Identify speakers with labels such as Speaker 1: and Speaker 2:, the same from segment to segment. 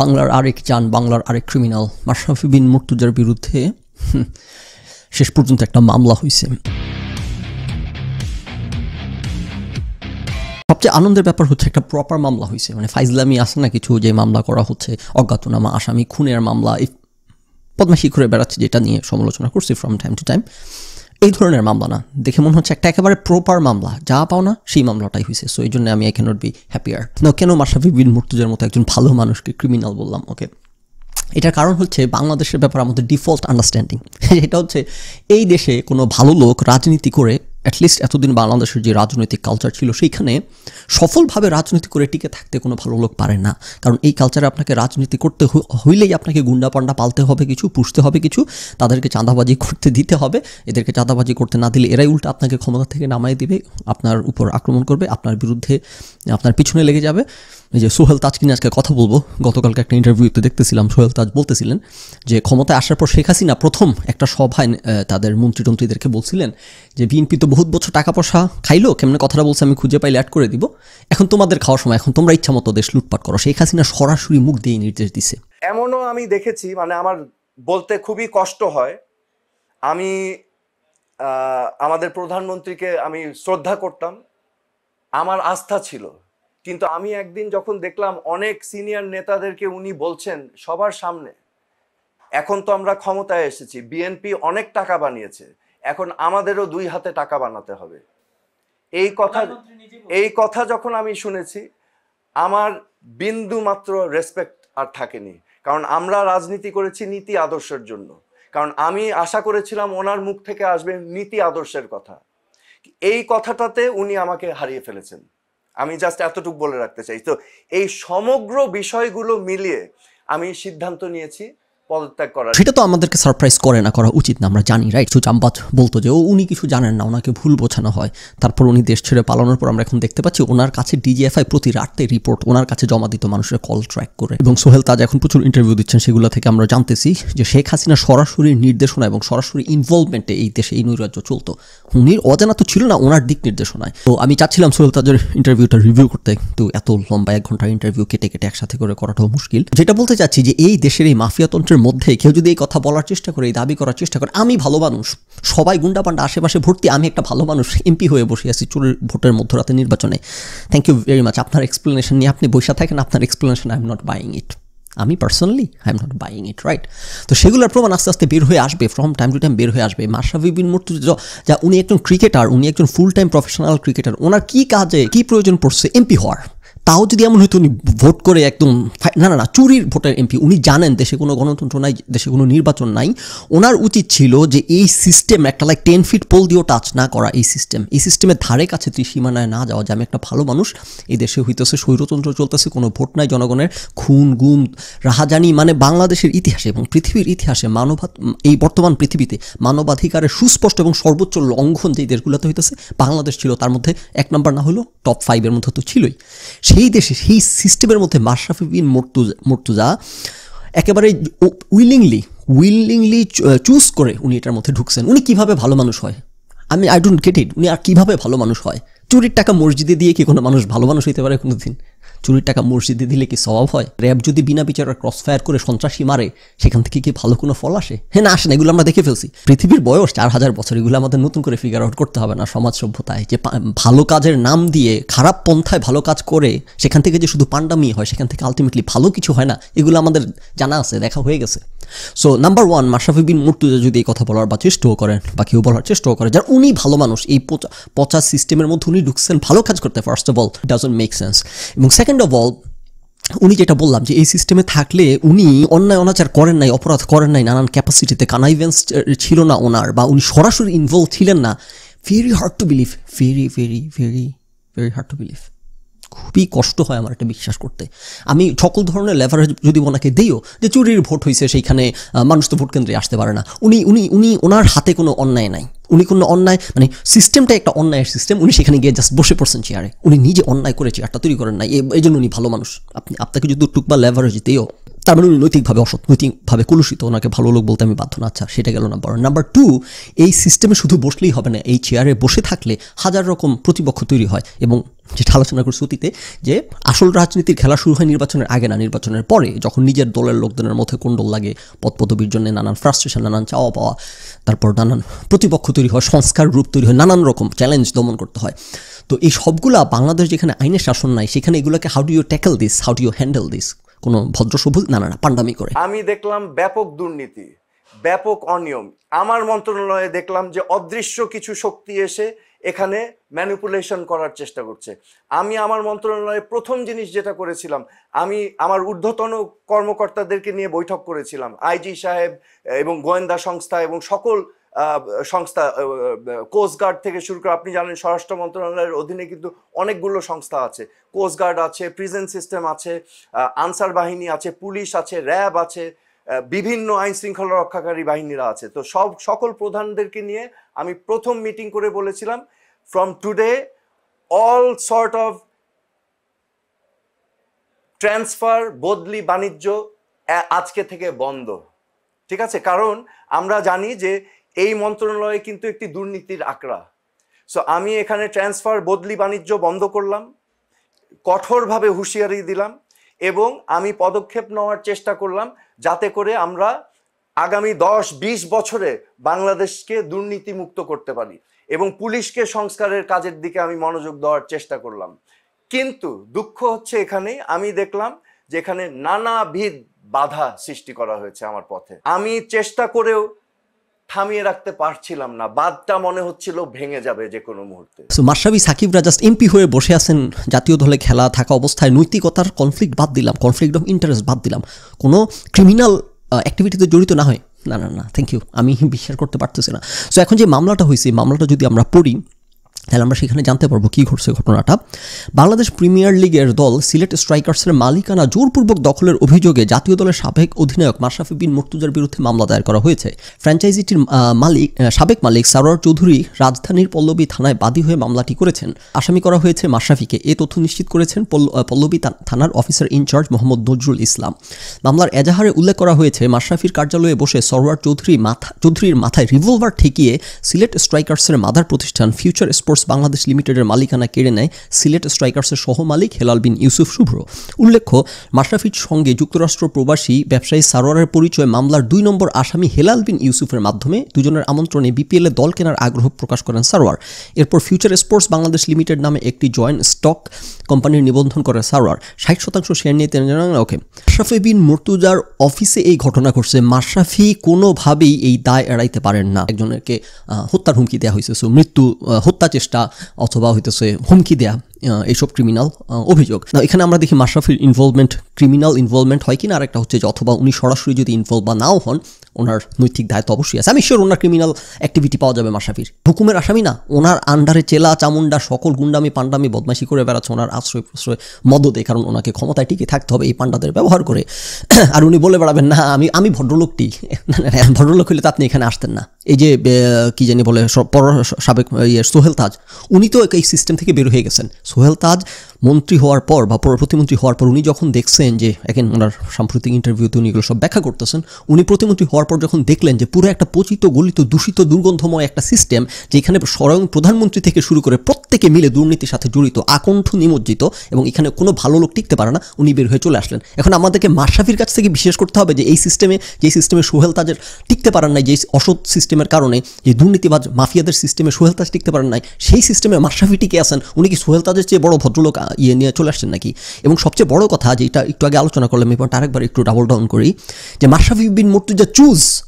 Speaker 1: বাংলার আরেক যান বাংলার আরেক ক্রিমিনাল মাশরাফি বিন মুর্তুজার বিরুদ্ধে শেষ পর্যন্ত একটা মামলা হয়েছে সবচেয়ে আনন্দের ব্যাপার হচ্ছে একটা প্রপার মামলা হয়েছে মানে ফাইজলামি আসে না কিছু যে মামলা করা হচ্ছে অজ্ঞাতনামা আসামি খুনের মামলা পদ্মা ঘুরে বেড়াচ্ছে যেটা নিয়ে সমালোচনা করছি ফ্রম টাইম টু টাইম এই ধরনের মামলা না দেখে মনে হচ্ছে একটা একেবারে প্রপার মামলা যা পাও না সেই মামলাটাই হয়েছে সো এই জন্য আমি আই ক্যানট বি হ্যাপিয়ার না কেন মাসাফি বিন মুর্তুজার মতো একজন ভালো মানুষকে ক্রিমিনাল বললাম ওকে এটার কারণ হচ্ছে বাংলাদেশের ব্যাপারে আমাদের ডিফল্ট আন্ডারস্ট্যান্ডিং এটা হচ্ছে এই দেশে কোনো ভালো লোক রাজনীতি করে অ্যাটলিস্ট এতদিন বাংলাদেশের যে রাজনৈতিক কালচার ছিল সেইখানে সফলভাবে রাজনীতি করে টিকে থাকতে কোনো ভালো লোক পারে না কারণ এই কালচারে আপনাকে রাজনীতি করতে হইলেই আপনাকে গুন্ডা পান্ডা পালতে হবে কিছু পুষতে হবে কিছু তাদেরকে চাঁদাবাজি করতে দিতে হবে এদেরকে চাঁদাবাজি করতে না দিলে এরাই উল্টা আপনাকে ক্ষমতা থেকে নামাই দিবে আপনার উপর আক্রমণ করবে আপনার বিরুদ্ধে আপনার পিছনে লেগে যাবে এই যে সোহেল তাজকে নিয়ে আজকে কথা বলবো গতকালকে একটা ইন্টারভিউতে দেখতেছিলাম সোহেল তাজ বলতেছিলেন যে ক্ষমতায় আসার পর শেখ হাসিনা প্রথম একটা সভায় তাদের মন্ত্রী টন্ত্রীদেরকে বলছিলেন যে বিএনপি তো বহুত বছর টাকা পয়সা খাইলো কেমন কথাটা বলছে আমি খুঁজে পাইলে অ্যাড করে দিব এখন তোমাদের খাওয়ার সময় এখন তোমরা ইচ্ছা মতো দেশ লুটপাট করো শেখ হাসিনা সরাসরি মুখ দিয়ে নির্দেশ দিছে
Speaker 2: এমনও আমি দেখেছি মানে আমার বলতে খুবই কষ্ট হয় আমি আমাদের প্রধানমন্ত্রীকে আমি শ্রদ্ধা করতাম আমার আস্থা ছিল কিন্তু আমি একদিন যখন দেখলাম অনেক সিনিয়র নেতাদেরকে উনি বলছেন সবার সামনে এখন তো আমরা ক্ষমতায় এসেছি বিএনপি অনেক টাকা বানিয়েছে এখন আমাদেরও দুই হাতে টাকা বানাতে হবে এই কথা এই কথা যখন আমি শুনেছি আমার বিন্দু মাত্র রেসপেক্ট আর থাকেনি কারণ আমরা রাজনীতি করেছি নীতি আদর্শের জন্য কারণ আমি আশা করেছিলাম ওনার মুখ থেকে আসবে নীতি আদর্শের কথা এই কথাটাতে উনি আমাকে হারিয়ে ফেলেছেন আমি জাস্ট এতটুকু বলে রাখতে চাই তো এই সমগ্র বিষয়গুলো মিলিয়ে আমি সিদ্ধান্ত নিয়েছি পদত্যাগ করা সেটা
Speaker 1: তো আমাদেরকে সারপ্রাইজ করে না করা উচিত না আমরা জানি রাইট সুজাম্বাজ বলতো যে ও উনি কিছু জানেন না ওনাকে ভুল বোঝানো হয় তারপর উনি দেশ ছেড়ে পালানোর পর আমরা এখন দেখতে পাচ্ছি ওনার কাছে ডিজিএফআই প্রতি রাতে রিপোর্ট ওনার কাছে জমা দিত মানুষের কল ট্র্যাক করে এবং সোহেল তাজ এখন প্রচুর ইন্টারভিউ দিচ্ছেন সেগুলো থেকে আমরা জানতেছি যে শেখ হাসিনা সরাসরি নির্দেশনা এবং সরাসরি ইনভলভমেন্টে এই দেশে এই নৈরাজ্য চলতো উনি অজানা তো ছিল না ওনার দিক নির্দেশনায় তো আমি চাচ্ছিলাম সোহেল তাজের ইন্টারভিউটা রিভিউ করতে কিন্তু এত লম্বা এক ঘন্টার ইন্টারভিউ কেটে কেটে একসাথে করে করাটাও মুশকিল যেটা বলতে চাচ্ছি যে এই দেশের এই মাফিয়াতন্ত্রের মধ্যে কেউ যদি এই কথা বলার চেষ্টা করে এই দাবি করার চেষ্টা করে আমি ভালো মানুষ সবাই গুন্ডাপান্ডা আশেপাশে ভর্তি আমি একটা ভালো মানুষ এমপি হয়ে বসে আছি চুরের ভোটের মধ্যরাতে নির্বাচনে থ্যাংক ইউ ভেরি মাচ আপনার এক্সপ্লেনেশন নিয়ে আপনি বসে থাকেন আপনার explanation I am not buying it আমি personally I am not buying it right তো সেগুলোর প্রমাণ আস্তে আস্তে বের হয়ে আসবে ফ্রম টাইম টু টাইম বের হয়ে আসবে মাসাফি বিন মূর্তি যা উনি একজন ক্রিকেটার উনি একজন ফুল টাইম প্রফেশনাল ক্রিকেটার ওনার কী কাজে কী প্রয়োজন পড়ছে এমপি হওয়ার তাও যদি এমন হয়তো উনি ভোট করে একদম না না না চুরির ভোটের এমপি উনি জানেন দেশে কোনো গণতন্ত্র নাই দেশে কোনো নির্বাচন নাই ওনার উচিত ছিল যে এই সিস্টেম একটা লাইক টেন ফিট পোল দিয়েও টাচ না করা এই সিস্টেম এই সিস্টেমের ধারে কাছে তুই সীমানায় না যাওয়া যে আমি একটা ভালো মানুষ এই দেশে হইতেছে স্বৈরতন্ত্র চলতেছে কোনো ভোট নাই জনগণের খুন গুম রাহাজানি মানে বাংলাদেশের ইতিহাসে এবং পৃথিবীর ইতিহাসে মানব এই বর্তমান পৃথিবীতে মানবাধিকারের সুস্পষ্ট এবং সর্বোচ্চ লঙ্ঘন যে দেশগুলোতে হইতেছে বাংলাদেশ ছিল তার মধ্যে এক নম্বর না হলো টপ ফাইভের মধ্যে তো ছিলই সেই দেশে সেই সিস্টেমের মধ্যে মাশরাফি বিন মর্তুজা মর্তুজা একেবারে উইলিংলি উইলিংলি চুজ করে উনি এটার মধ্যে ঢুকছেন উনি কীভাবে ভালো মানুষ হয় আমি আই ডোন্ট গেট ইট উনি আর কীভাবে ভালো মানুষ হয় চুরির টাকা মসজিদে দিয়ে কি কোনো মানুষ ভালো মানুষ হইতে পারে কোনো দিন চুরির টাকা মসজিদে দিলে কি স্বভাব হয় র্যাব যদি বিনা বিচারে ক্রস ফায়ার করে সন্ত্রাসী মারে সেখান থেকে কি ভালো কোনো ফল আসে হ্যাঁ না আসে না এগুলো আমরা দেখে ফেলছি পৃথিবীর বয়স চার হাজার বছর এগুলো আমাদের নতুন করে ফিগার আউট করতে হবে না সমাজ সভ্যতায় যে ভালো কাজের নাম দিয়ে খারাপ পন্থায় ভালো কাজ করে সেখান থেকে যে শুধু পান্ডামি হয় সেখান থেকে আলটিমেটলি ভালো কিছু হয় না এগুলো আমাদের জানা আছে দেখা হয়ে গেছে so number one Mashrafe bin Mortaza যদি এই কথা বলার বা চেষ্টাও করেন বা কেউ বলার চেষ্টাও করে যার উনি ভালো মানুষ এই পচা সিস্টেমের মধ্যে উনি ঢুকছেন ভালো কাজ করতে first of all doesn't make sense এবং সেকেন্ড সেকেন্ড অফ অল উনি যেটা বললাম যে এই সিস্টেমে থাকলে উনি অন্যায় অনাচার করেন নাই অপরাধ করেন নাই নানান ক্যাপাসিটিতে কানাইভেন্স ছিল না ওনার বা উনি সরাসরি ইনভলভ ছিলেন না very hard to believe very very very very hard to believe খুবই কষ্ট হয় আমার এটা বিশ্বাস করতে আমি সকল ধরনের লেভারেজ যদি ওনাকে দিও যে চুরির ভোট হয়েছে সেইখানে মানুষ তো ভোট কেন্দ্রে আসতে পারে না উনি উনি উনি ওনার হাতে কোনো অন্যায় নাই উনি কোনো অন্যায় মানে সিস্টেমটা একটা অন্যায়ের সিস্টেম উনি সেখানে গিয়ে জাস্ট বসে পড়ছেন চেয়ারে উনি নিজে অন্যায় করে চেয়ারটা তৈরি করেন নাই এই জন্য উনি ভালো মানুষ আপনি আপনাকে যদি টুক বা লেভারেজ দিও তার মানে উনি নৈতিকভাবে অসৎ নৈতিকভাবে কলুষিত ওনাকে ভালো লোক বলতে আমি বাধ্য না আচ্ছা সেটা গেল নাম্বার নাম্বার টু এই সিস্টেমে শুধু বসলেই হবে না এই চেয়ারে বসে থাকলে হাজার রকম প্রতিপক্ষ তৈরি হয় এবং যেটা আলোচনা করছি শ্রুতিতে যে আসল রাজনীতির খেলা শুরু হয় নির্বাচনের আগে না নির্বাচনের পরে যখন নিজের দলের লোকজনের মধ্যে কুণ্ডল লাগে পদপদবীর জন্য নানান ফ্রাস্ট্রেশন নানান চাওয়া পাওয়া তারপর নানান প্রতিপক্ষ তৈরি হয় সংস্কার রূপ তৈরি হয় নানান রকম চ্যালেঞ্জ দমন করতে হয় তো এই সবগুলা বাংলাদেশ যেখানে আইনের শাসন নাই সেখানে এগুলোকে how do you tackle this how do you handle this কোনো ভদ্র সবুজ না না পান্ডামি করে
Speaker 2: আমি দেখলাম ব্যাপক দুর্নীতি ব্যাপক অনিয়ম আমার মন্ত্রণালয়ে দেখলাম যে অদৃশ্য কিছু শক্তি এসে এখানে ম্যানিপুলেশন করার চেষ্টা করছে আমি আমার মন্ত্রণালয়ে প্রথম জিনিস যেটা করেছিলাম আমি আমার ঊর্ধ্বতন কর্মকর্তাদেরকে নিয়ে বৈঠক করেছিলাম আইজি সাহেব এবং গোয়েন্দা সংস্থা এবং সকল সংস্থা কোস্টগার্ড থেকে শুরু করে আপনি জানেন স্বরাষ্ট্র মন্ত্রণালয়ের অধীনে কিন্তু অনেকগুলো সংস্থা আছে কোস্টগার্ড আছে প্রিজেন্ট সিস্টেম আছে আনসার বাহিনী আছে পুলিশ আছে র্যাব আছে বিভিন্ন আইন শৃঙ্খলা রক্ষাকারী বাহিনীরা আছে তো সব সকল প্রধানদেরকে নিয়ে আমি প্রথম মিটিং করে বলেছিলাম from today all sort of transfer বদলি বাণিজ্য আজকে থেকে বন্ধ ঠিক আছে কারণ আমরা জানি যে এই মন্ত্রণালয় কিন্তু একটি দুর্নীতির আকড়া সো আমি এখানে ট্রান্সফার বদলি বাণিজ্য বন্ধ করলাম কঠোরভাবে হুঁশিয়ারি দিলাম এবং আমি পদক্ষেপ নেওয়ার চেষ্টা করলাম যাতে করে আমরা আগামী দশ বিশ বছরে বাংলাদেশকে দুর্নীতিমুক্ত করতে পারি এবং পুলিশকে সংস্কারের কাজের দিকে আমি মনোযোগ দেওয়ার চেষ্টা করলাম কিন্তু দুঃখ হচ্ছে এখানে আমি দেখলাম যে এখানে নানাবিধ বাধা সৃষ্টি করা হয়েছে আমার পথে আমি চেষ্টা করেও থামিয়ে রাখতে পারছিলাম না বাদটা মনে হচ্ছিল ভেঙে যাবে যে কোনো মুহূর্তে
Speaker 1: সো মাসাবি সাকিবরা জাস্ট এমপি হয়ে বসে আছেন জাতীয় দলে খেলা থাকা অবস্থায় নৈতিকতার কনফ্লিক্ট বাদ দিলাম কনফ্লিক্ট অফ ইন্টারেস্ট বাদ দিলাম কোনো ক্রিমিনাল অ্যাক্টিভিটিতে জড়িত না হয় না না না থ্যাংক ইউ আমি বিশ্বাস করতে পারতেছি না সো এখন যে মামলাটা হয়েছে মামলাটা যদি আমরা পড়ি তাহলে আমরা সেখানে জানতে পারবো কী ঘটছে ঘটনাটা বাংলাদেশ প্রিমিয়ার লিগের দল সিলেট স্ট্রাইকার্সের মালিকানা জোরপূর্বক দখলের অভিযোগে জাতীয় দলের সাবেক অধিনায়ক মাশরাফি বিন মুর্তুজার বিরুদ্ধে মামলা দায়ের করা হয়েছে ফ্র্যাঞ্চাইজিটির মালিক সাবেক মালিক সারোয়ার চৌধুরী রাজধানীর পল্লবী থানায় বাদী হয়ে মামলাটি করেছেন আসামি করা হয়েছে মাশরাফিকে এ তথ্য নিশ্চিত করেছেন পল্লবী থানার অফিসার ইনচার্জ মোহাম্মদ নজরুল ইসলাম মামলার এজাহারে উল্লেখ করা হয়েছে মাশরাফির কার্যালয়ে বসে সরোয়ার চৌধুরী মাথা চৌধুরীর মাথায় রিভলভার ঠেকিয়ে সিলেট স্ট্রাইকার্সের মাদার প্রতিষ্ঠান ফিউচার স্পোর্ট স্পোর্টস বাংলাদেশ লিমিটেডের মালিকানা কেড়ে নেয় সিলেট স্ট্রাইকার্সের সহমালিক হেলাল বিন ইউসুফ শুভ্র উল্লেখ্য মাশরাফির সঙ্গে যুক্তরাষ্ট্র প্রবাসী ব্যবসায়ী সারোয়ারের পরিচয় মামলার দুই নম্বর আসামি হেলাল বিন ইউসুফের মাধ্যমে দুজনের আমন্ত্রণে বিপিএলে দল কেনার আগ্রহ প্রকাশ করেন সারোয়ার এরপর ফিউচার স্পোর্টস বাংলাদেশ লিমিটেড নামে একটি জয়েন্ট স্টক কোম্পানির নিবন্ধন করে সারোয়ার ষাট শতাংশ শেয়ার নিয়ে তিনি জানান ওকে মাশরাফি বিন মুর্তুজার অফিসে এই ঘটনা ঘটছে মাশরাফি কোনোভাবেই এই দায় এড়াইতে পারেন না একজনকে হত্যার হুমকি দেওয়া হয়েছে সো মৃত্যু হত্যা চেষ্টা অথবা হইতেছে হুমকি দেয়া এইসব ক্রিমিনাল অভিযোগ এখানে আমরা দেখি মাশরাফির ইনভলভমেন্ট ক্রিমিনাল ইনভলভমেন্ট হয় কিনা আর একটা হচ্ছে যে অথবা উনি সরাসরি যদি ইনভলভ বা নাও হন ওনার নৈতিক দায়িত্ব অবশ্যই আছে আমি শিওর ওনার ক্রিমিনাল অ্যাক্টিভিটি পাওয়া যাবে মাসাফির হুকুমের আসামি না ওনার আন্ডারে চেলা চামুন্ডা সকল গুন্ডামি পান্ডামি বদমাশি করে বেড়াচ্ছে ওনার আশ্রয় প্রশ্রয় মদতে কারণ ওনাকে ক্ষমতায় টিকে থাকতে হবে এই পান্ডাদের ব্যবহার করে আর উনি বলে বেড়াবেন না আমি আমি ভদ্রলোকটি ভদ্রলোক হলে তো আপনি এখানে আসতেন না এই যে কী জানি বলে পর সাবেক ইয়ে সোহেল তাজ উনি তো এই সিস্টেম থেকে বের হয়ে গেছেন সোহেল তাজ মন্ত্রী হওয়ার পর বা প্রতিমন্ত্রী হওয়ার পর উনি যখন দেখছেন যে এখন ওনার সাম্প্রতিক ইন্টারভিউতে উনি এগুলো সব ব্যাখ্যা করতেছেন উনি প্রতিমন্ত্রী হওয়ার হওয়ার পর যখন দেখলেন যে পুরো একটা পচিত গলিত দূষিত দুর্গন্ধময় একটা সিস্টেম যেখানে স্বয়ং প্রধানমন্ত্রী থেকে শুরু করে প্রত্যেকে মিলে দুর্নীতির সাথে জড়িত আকণ্ঠ নিমজ্জিত এবং এখানে কোনো ভালো লোক টিকতে পারে না উনি বের হয়ে চলে আসলেন এখন আমাদেরকে মাসাফির কাছ থেকে বিশেষ করতে হবে যে এই সিস্টেমে যে সিস্টেমে সোহেল তাজের টিকতে পারেন নাই যে অসৎ সিস্টেমের কারণে যে দুর্নীতিবাজ মাফিয়াদের সিস্টেমে সোহেল তাজ টিকতে পারেন নাই সেই সিস্টেমে মাসাফি টিকে আছেন উনি কি সোহেল তাজের চেয়ে বড় ভদ্রলোক ইয়ে নিয়ে চলে আসছেন নাকি এবং সবচেয়ে বড় কথা যেটা একটু আগে আলোচনা করলাম এবার আরেকবার একটু ডাবল ডাউন করি যে মাসাফি বিন যা চু Use.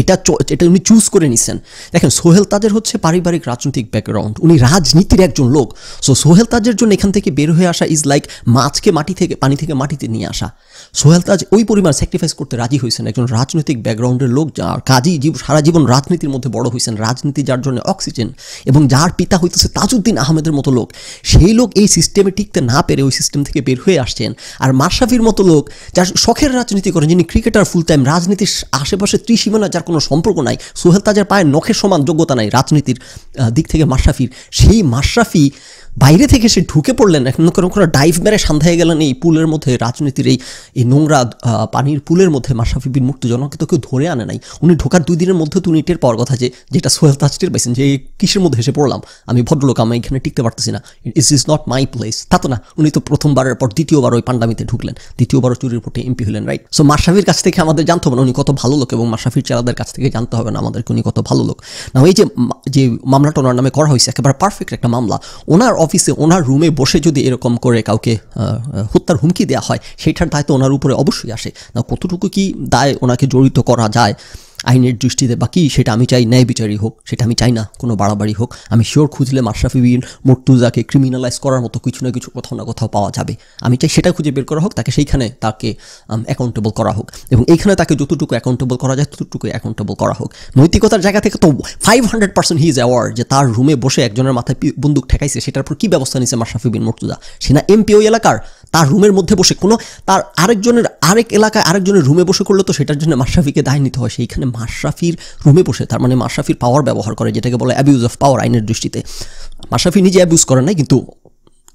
Speaker 1: এটা এটা উনি চুজ করে নিছেন দেখেন সোহেল তাদের হচ্ছে পারিবারিক রাজনৈতিক ব্যাকগ্রাউন্ড উনি রাজনীতির একজন লোক সো সোহেল তাজের জন্য এখান থেকে বের হয়ে আসা ইজ লাইক মাছকে মাটি থেকে পানি থেকে মাটিতে নিয়ে আসা সোহেল তাজ ওই পরিমাণ স্যাক্রিফাইস করতে রাজি হয়েছেন একজন রাজনৈতিক ব্যাকগ্রাউন্ডের লোক যার কাজী সারা জীবন রাজনীতির মধ্যে বড় হয়েছেন রাজনীতি যার জন্য অক্সিজেন এবং যার পিতা হইতেছে তাজউদ্দিন আহমেদের মতো লোক সেই লোক এই সিস্টেমে টিকতে না পেরে ওই সিস্টেম থেকে বের হয়ে আসছেন আর মাশরাফির মতো লোক যার শখের রাজনীতি করেন যিনি ক্রিকেটার ফুল টাইম রাজনীতির আশেপাশে ত্রিসীমানা তাজার কোনো সম্পর্ক নাই সোহেল তাজার পায়ে নখের সমান যোগ্যতা নাই রাজনীতির দিক থেকে মাশরাফির সেই মাশরাফি বাইরে থেকে সে ঢুকে পড়লেন এখন কোনো কোনো ডাইভ মেরে সান্ধায় গেলেন এই পুলের মধ্যে রাজনীতির এই এই নোংরা পানির পুলের মধ্যে মাসাফি বিন মুক্ত জনকে তো কেউ ধরে আনে নাই উনি ঢোকার দুই দিনের মধ্যে তো নিটের টের কথা যে যেটা সোহেল তাজটির পাইছেন যে কিসের মধ্যে এসে পড়লাম আমি ভদ্রলোক আমি এখানে টিকতে পারতেছি না is is not my place তা তো না উনি তো প্রথমবারের পর দ্বিতীয়বার ওই পান্ডামিতে ঢুকলেন দ্বিতীয়বার চুরির পটে এমপি হলেন রাইট সো মাসাফির কাছ থেকে আমাদের জানতে হবে না উনি কত ভালো লোক এবং মাশাফির চেলাদের কাছ থেকে জানতে হবে না আমাদেরকে উনি কত ভালো লোক না এই যে যে মামলাটা ওনার নামে করা হয়েছে একেবারে পারফেক্ট একটা মামলা ওনার অফিসে ওনার রুমে বসে যদি এরকম করে কাউকে হত্যার হুমকি দেওয়া হয় সেটার দায় তো ওনার উপরে অবশ্যই আসে না কতটুকু কি দায় ওনাকে জড়িত করা যায় আইনের দৃষ্টিতে বাকি সেটা আমি চাই ন্যায় বিচারই হোক সেটা আমি চাই না কোনো বাড়াবাড়ি হোক আমি শিওর খুঁজলে মাশরাফি বিন মর্তুজাকে ক্রিমিনালাইজ করার মতো কিছু না কিছু কোথাও না কোথাও পাওয়া যাবে আমি চাই সেটা খুঁজে বের করা হোক তাকে সেইখানে তাকে অ্যাকাউন্টেবল করা হোক এবং এইখানে তাকে যতটুকু অ্যাকাউন্টেবল করা যায় ততটুকু অ্যাকাউন্টেবল করা হোক নৈতিকতার জায়গা থেকে তো five hundred percent he's aware যে তার রুমে বসে একজনের মাথায় বন্দুক ঠেকাইছে সেটার উপর কী ব্যবস্থা নিয়েছে মাশরাফি বিন মর্তুজা সে না এমপি ওই এলাকার তার রুমের মধ্যে বসে কোনো তার আরেকজনের আরেক এলাকায় আরেকজনের রুমে বসে করলে তো সেটার জন্য মাশরাফিকে দায় নিতে হয় সেইখানে মাশরাফির রুমে বসে তার মানে মাশরাফির পাওয়ার ব্যবহার করে যেটাকে বলে অ্যাবিউজ অফ পাওয়ার আইনের দৃষ্টিতে মাশরাফি নিজে অ্যাবিউজ করে নাই কিন্তু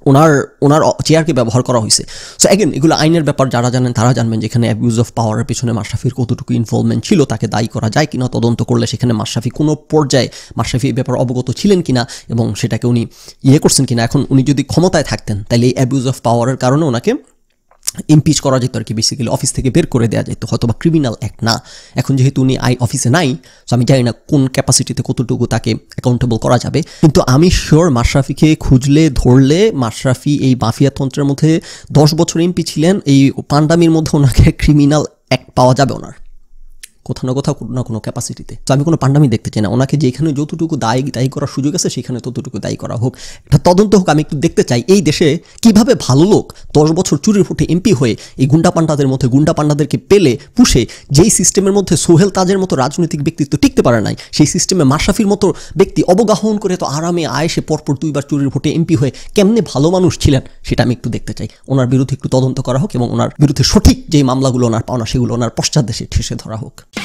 Speaker 1: ওনার ওনার চেয়ারকে ব্যবহার করা হয়েছে সো অ্যাগেন এগুলো আইনের ব্যাপার যারা জানেন তারা জানবেন যেখানে অ্যাবিউজ অফ পাওয়ারের পিছনে মাশরাফির কতটুকু ইনভলভমেন্ট ছিল তাকে দায়ী করা যায় কিনা তদন্ত করলে সেখানে মাশরাফি কোনো পর্যায়ে মাশরাফি এই ব্যাপার অবগত ছিলেন কিনা এবং সেটাকে উনি ইয়ে করছেন কিনা এখন উনি যদি ক্ষমতায় থাকতেন তাহলে এই অ্যাবিউজ অফ পাওয়ারের কারণে ওনাকে ইমপিচ করা যেত আর কি বেসিক্যালি অফিস থেকে বের করে দেওয়া যেত হয়তো বা ক্রিমিনাল অ্যাক্ট না এখন যেহেতু উনি আই অফিসে নাই সো আমি জানি না কোন ক্যাপাসিটিতে কতটুকু তাকে অ্যাকাউন্টেবল করা যাবে কিন্তু আমি শিওর মাশরাফিকে খুঁজলে ধরলে মাশরাফি এই মাফিয়াতন্ত্রের মধ্যে দশ বছর এমপি ছিলেন এই পান্ডামির মধ্যে ওনাকে ক্রিমিনাল অ্যাক্ট পাওয়া যাবে ওনার কোথাও না কোথাও না কোনো ক্যাপাসিটিতে তো আমি কোনো পান্ডামি দেখতে চাই না ওনাকে যেখানে যতটুকু দায়ী দায়ী করার সুযোগ আছে সেখানে ততটুকু দায়ী করা হোক একটা তদন্ত হোক আমি একটু দেখতে চাই এই দেশে কিভাবে ভালো লোক দশ বছর চুরির ফুটে এমপি হয়ে এই গুন্ডা পান্ডাদের মধ্যে গুন্ডা পান্ডাদেরকে পেলে পুষে যেই সিস্টেমের মধ্যে সোহেল তাজের মতো রাজনৈতিক ব্যক্তিত্ব টিকতে পারে নাই সেই সিস্টেমে মাশরাফির মতো ব্যক্তি অবগাহন করে তো আরামে আয়েসে পরপর দুইবার চুরির ফুটে এমপি হয়ে কেমনে ভালো মানুষ ছিলেন সেটা আমি একটু দেখতে চাই ওনার বিরুদ্ধে একটু তদন্ত করা হোক এবং ওনার বিরুদ্ধে সঠিক যেই মামলাগুলো ওনার পাওনা সেগুলো ওনার পশ্চাৎ দেশে ঠেসে ধরা হোক